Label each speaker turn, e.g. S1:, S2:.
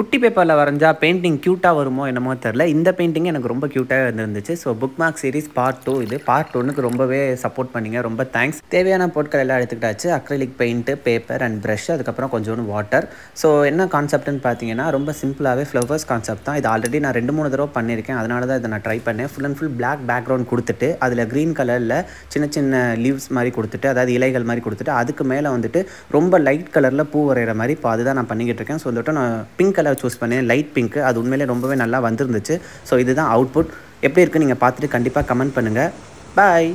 S1: குட்டி பேப்பரில் வரைஞ்சால் பெயிண்டிங் க்யூட்டாக வருமோ என்னமோ தெரில இந்த பெயிண்டிங் எனக்கு ரொம்ப க்யூட்டாக வந்துருந்துச்சு so bookmark series part two இது பார்ட் ஒன்றுக்கு ரொம்பவே சப்போர்ட் பண்ணிங்க ரொம்ப தேங்க்ஸ் தேவையான பொருட்கள் எல்லாம் எடுத்துக்கிட்டாச்சு acrylic paint paper and brush அதுக்கப்புறம் கொஞ்சோண்டு வாட்டர் ஸோ என்ன கான்செப்ட்னு பார்த்தீங்கன்னா ரொம்ப சிம்பிளாகவே ஃப்ளவர்ஸ் கான்செப்ட் தான் இது ஆல்ரெடி நான் ரெண்டு மூணு தடவை பண்ணியிருக்கேன் அதனால தான் இதை நான் ட்ரை பண்ணேன் full and full black background கொடுத்துட்டு அதில் க்ரீன் கலரில் சின்ன சின்ன லீவ்ஸ் மாதிரி கொடுத்துட்டு அதாவது இலைகள் மாதிரி கொடுத்துட்டு அதுக்கு மேலே வந்துட்டு ரொம்ப லைட் கலரில் பூ வரைகிற மாதிரி இப்போ அதுதான் நான் பண்ணிக்கிட்டு இருக்கேன் ஸோ வந்துட்டு நான் பிங்க் கலர் கலர் சூஸ் பண்ணேன் லைட் பிங்க்கு அது உண்மையிலே ரொம்பவே நல்லா வந்திருந்துச்சு ஸோ இதுதான் அவுட்புட் எப்படி இருக்குன்னு நீங்கள் பார்த்துட்டு கண்டிப்பாக கமெண்ட் பண்ணுங்கள் பாய்